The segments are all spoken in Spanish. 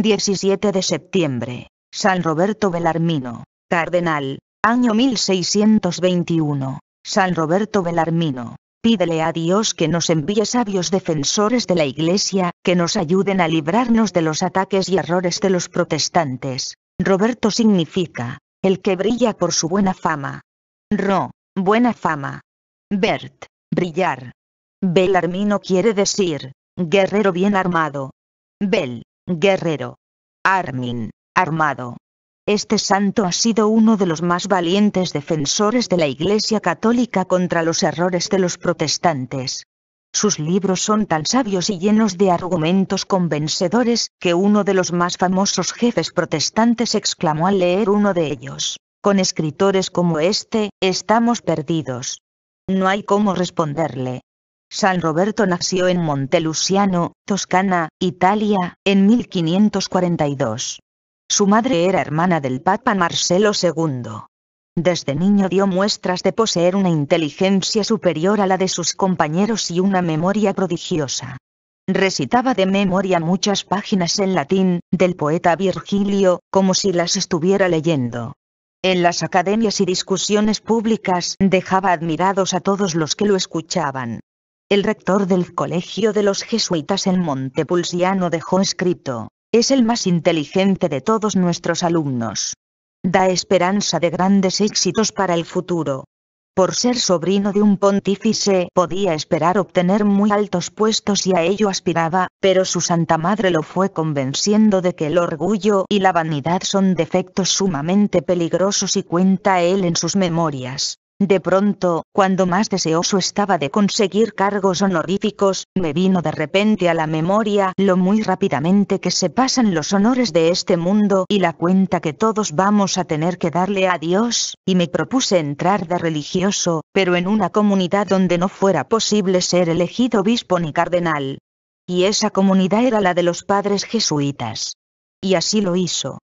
17 de septiembre. San Roberto Belarmino, cardenal, año 1621. San Roberto Belarmino, pídele a Dios que nos envíe sabios defensores de la Iglesia, que nos ayuden a librarnos de los ataques y errores de los protestantes. Roberto significa, el que brilla por su buena fama. Ro, buena fama. Bert, brillar. Belarmino quiere decir, guerrero bien armado. Bel, guerrero. Armin, armado. Este santo ha sido uno de los más valientes defensores de la Iglesia Católica contra los errores de los protestantes. Sus libros son tan sabios y llenos de argumentos convencedores que uno de los más famosos jefes protestantes exclamó al leer uno de ellos, con escritores como este, estamos perdidos. No hay cómo responderle. San Roberto nació en Montelusiano, Toscana, Italia, en 1542. Su madre era hermana del Papa Marcelo II. Desde niño dio muestras de poseer una inteligencia superior a la de sus compañeros y una memoria prodigiosa. Recitaba de memoria muchas páginas en latín, del poeta Virgilio, como si las estuviera leyendo. En las academias y discusiones públicas dejaba admirados a todos los que lo escuchaban el rector del Colegio de los Jesuitas en Montepulciano dejó escrito, es el más inteligente de todos nuestros alumnos. Da esperanza de grandes éxitos para el futuro. Por ser sobrino de un pontífice podía esperar obtener muy altos puestos y a ello aspiraba, pero su Santa Madre lo fue convenciendo de que el orgullo y la vanidad son defectos sumamente peligrosos y cuenta él en sus memorias. De pronto, cuando más deseoso estaba de conseguir cargos honoríficos, me vino de repente a la memoria lo muy rápidamente que se pasan los honores de este mundo y la cuenta que todos vamos a tener que darle a Dios, y me propuse entrar de religioso, pero en una comunidad donde no fuera posible ser elegido obispo ni cardenal. Y esa comunidad era la de los padres jesuitas. Y así lo hizo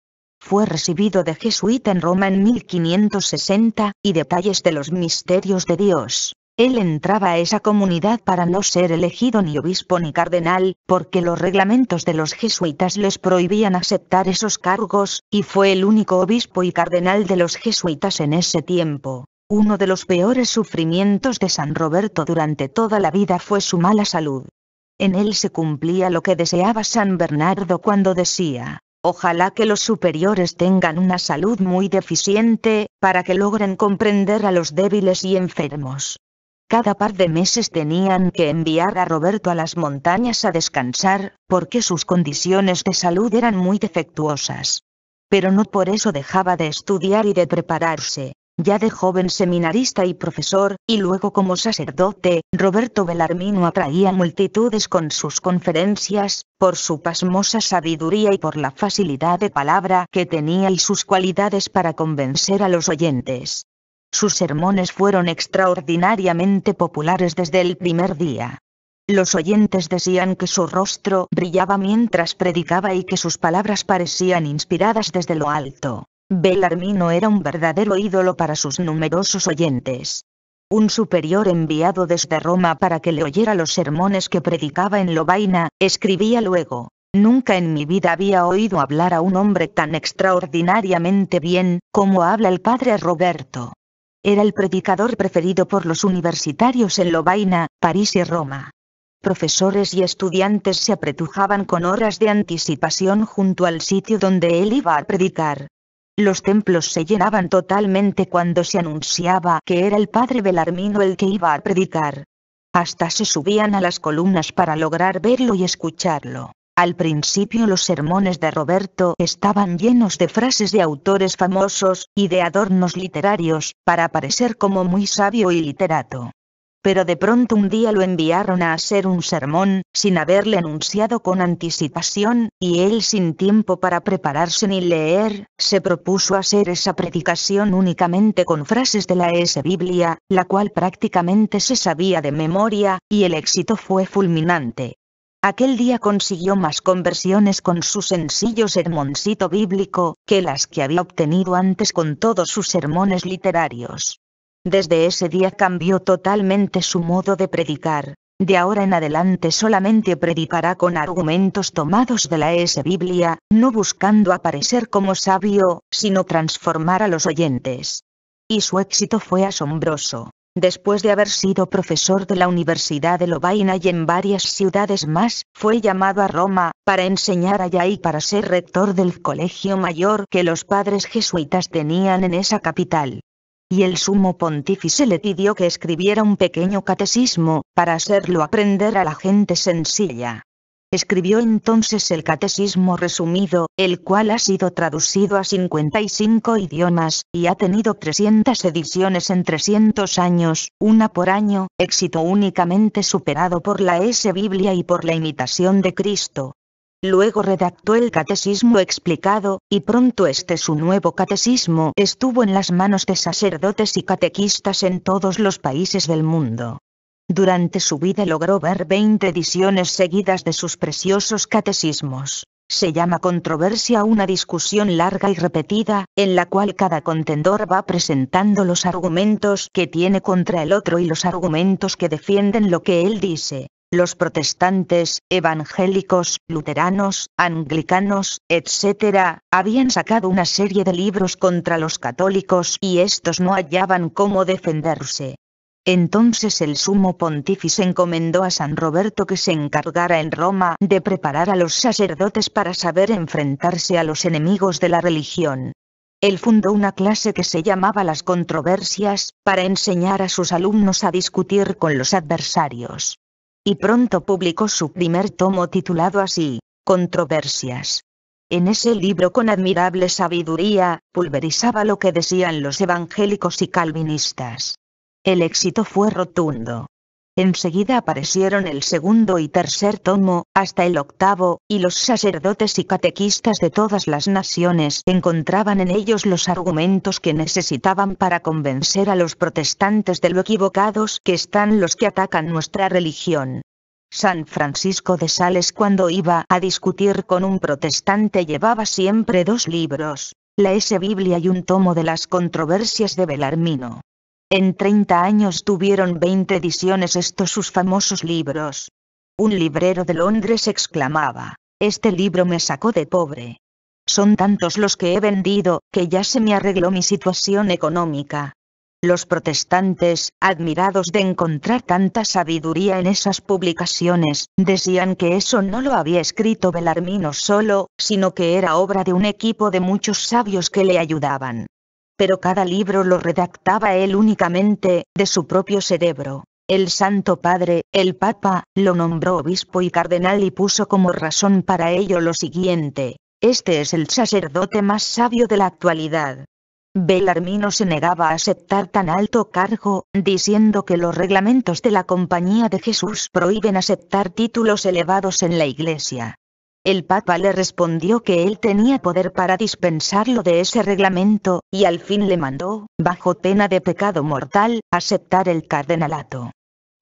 fue recibido de jesuita en Roma en 1560, y detalles de los misterios de Dios. Él entraba a esa comunidad para no ser elegido ni obispo ni cardenal, porque los reglamentos de los jesuitas les prohibían aceptar esos cargos, y fue el único obispo y cardenal de los jesuitas en ese tiempo. Uno de los peores sufrimientos de San Roberto durante toda la vida fue su mala salud. En él se cumplía lo que deseaba San Bernardo cuando decía, Ojalá que los superiores tengan una salud muy deficiente, para que logren comprender a los débiles y enfermos. Cada par de meses tenían que enviar a Roberto a las montañas a descansar, porque sus condiciones de salud eran muy defectuosas. Pero no por eso dejaba de estudiar y de prepararse ya de joven seminarista y profesor, y luego como sacerdote, Roberto Belarmino atraía multitudes con sus conferencias, por su pasmosa sabiduría y por la facilidad de palabra que tenía y sus cualidades para convencer a los oyentes. Sus sermones fueron extraordinariamente populares desde el primer día. Los oyentes decían que su rostro brillaba mientras predicaba y que sus palabras parecían inspiradas desde lo alto. Belarmino era un verdadero ídolo para sus numerosos oyentes. Un superior enviado desde Roma para que le oyera los sermones que predicaba en Lobaina, escribía luego. Nunca en mi vida había oído hablar a un hombre tan extraordinariamente bien, como habla el padre Roberto. Era el predicador preferido por los universitarios en Lobaina, París y Roma. Profesores y estudiantes se apretujaban con horas de anticipación junto al sitio donde él iba a predicar. Los templos se llenaban totalmente cuando se anunciaba que era el padre Belarmino el que iba a predicar. Hasta se subían a las columnas para lograr verlo y escucharlo. Al principio los sermones de Roberto estaban llenos de frases de autores famosos, y de adornos literarios, para parecer como muy sabio y literato pero de pronto un día lo enviaron a hacer un sermón, sin haberle anunciado con anticipación, y él sin tiempo para prepararse ni leer, se propuso hacer esa predicación únicamente con frases de la S Biblia, la cual prácticamente se sabía de memoria, y el éxito fue fulminante. Aquel día consiguió más conversiones con su sencillo sermoncito bíblico, que las que había obtenido antes con todos sus sermones literarios. Desde ese día cambió totalmente su modo de predicar. De ahora en adelante solamente predicará con argumentos tomados de la S Biblia, no buscando aparecer como sabio, sino transformar a los oyentes. Y su éxito fue asombroso. Después de haber sido profesor de la Universidad de Lovaina y en varias ciudades más, fue llamado a Roma, para enseñar allá y para ser rector del colegio mayor que los padres jesuitas tenían en esa capital y el sumo pontífice le pidió que escribiera un pequeño catecismo, para hacerlo aprender a la gente sencilla. Escribió entonces el catecismo resumido, el cual ha sido traducido a 55 idiomas, y ha tenido 300 ediciones en 300 años, una por año, éxito únicamente superado por la S Biblia y por la imitación de Cristo. Luego redactó el Catecismo Explicado, y pronto este su nuevo catecismo estuvo en las manos de sacerdotes y catequistas en todos los países del mundo. Durante su vida logró ver 20 ediciones seguidas de sus preciosos catecismos. Se llama controversia una discusión larga y repetida, en la cual cada contendor va presentando los argumentos que tiene contra el otro y los argumentos que defienden lo que él dice los protestantes, evangélicos, luteranos, anglicanos, etc., habían sacado una serie de libros contra los católicos y estos no hallaban cómo defenderse. Entonces el sumo pontífice encomendó a San Roberto que se encargara en Roma de preparar a los sacerdotes para saber enfrentarse a los enemigos de la religión. Él fundó una clase que se llamaba las controversias, para enseñar a sus alumnos a discutir con los adversarios y pronto publicó su primer tomo titulado así, Controversias. En ese libro con admirable sabiduría, pulverizaba lo que decían los evangélicos y calvinistas. El éxito fue rotundo. Enseguida aparecieron el segundo y tercer tomo, hasta el octavo, y los sacerdotes y catequistas de todas las naciones encontraban en ellos los argumentos que necesitaban para convencer a los protestantes de lo equivocados que están los que atacan nuestra religión. San Francisco de Sales cuando iba a discutir con un protestante llevaba siempre dos libros, la S. Biblia y un tomo de las controversias de Belarmino. En 30 años tuvieron 20 ediciones estos sus famosos libros. Un librero de Londres exclamaba, este libro me sacó de pobre. Son tantos los que he vendido, que ya se me arregló mi situación económica. Los protestantes, admirados de encontrar tanta sabiduría en esas publicaciones, decían que eso no lo había escrito Belarmino solo, sino que era obra de un equipo de muchos sabios que le ayudaban pero cada libro lo redactaba él únicamente, de su propio cerebro. El Santo Padre, el Papa, lo nombró obispo y cardenal y puso como razón para ello lo siguiente, este es el sacerdote más sabio de la actualidad. Belarmino se negaba a aceptar tan alto cargo, diciendo que los reglamentos de la Compañía de Jesús prohíben aceptar títulos elevados en la Iglesia. El Papa le respondió que él tenía poder para dispensarlo de ese reglamento, y al fin le mandó, bajo pena de pecado mortal, aceptar el cardenalato.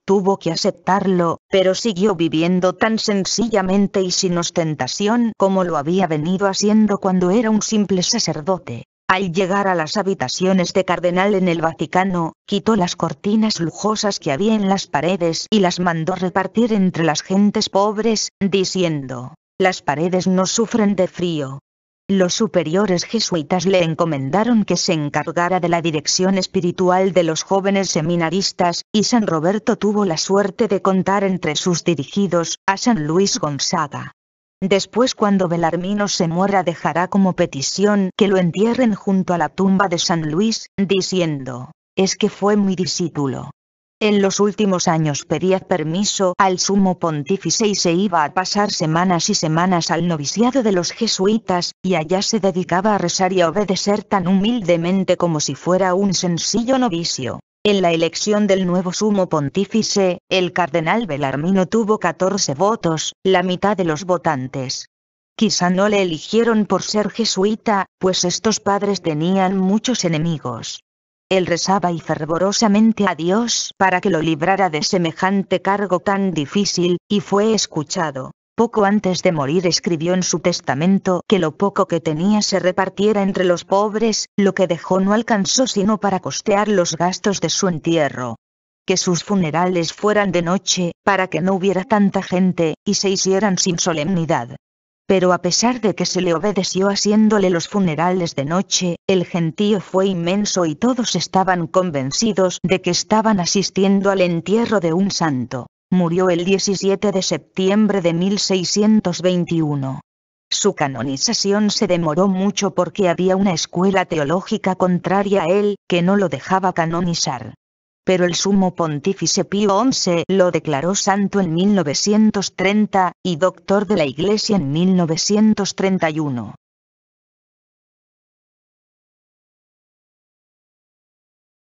Tuvo que aceptarlo, pero siguió viviendo tan sencillamente y sin ostentación como lo había venido haciendo cuando era un simple sacerdote. Al llegar a las habitaciones de cardenal en el Vaticano, quitó las cortinas lujosas que había en las paredes y las mandó repartir entre las gentes pobres, diciendo, las paredes no sufren de frío. Los superiores jesuitas le encomendaron que se encargara de la dirección espiritual de los jóvenes seminaristas, y San Roberto tuvo la suerte de contar entre sus dirigidos a San Luis Gonzaga. Después cuando Belarmino se muera dejará como petición que lo entierren junto a la tumba de San Luis, diciendo, es que fue mi discípulo. En los últimos años pedía permiso al sumo pontífice y se iba a pasar semanas y semanas al noviciado de los jesuitas, y allá se dedicaba a rezar y a obedecer tan humildemente como si fuera un sencillo novicio. En la elección del nuevo sumo pontífice, el cardenal Belarmino tuvo 14 votos, la mitad de los votantes. Quizá no le eligieron por ser jesuita, pues estos padres tenían muchos enemigos él rezaba y fervorosamente a Dios para que lo librara de semejante cargo tan difícil, y fue escuchado. Poco antes de morir escribió en su testamento que lo poco que tenía se repartiera entre los pobres, lo que dejó no alcanzó sino para costear los gastos de su entierro. Que sus funerales fueran de noche, para que no hubiera tanta gente, y se hicieran sin solemnidad pero a pesar de que se le obedeció haciéndole los funerales de noche, el gentío fue inmenso y todos estaban convencidos de que estaban asistiendo al entierro de un santo. Murió el 17 de septiembre de 1621. Su canonización se demoró mucho porque había una escuela teológica contraria a él, que no lo dejaba canonizar pero el sumo pontífice Pío XI lo declaró santo en 1930, y doctor de la Iglesia en 1931.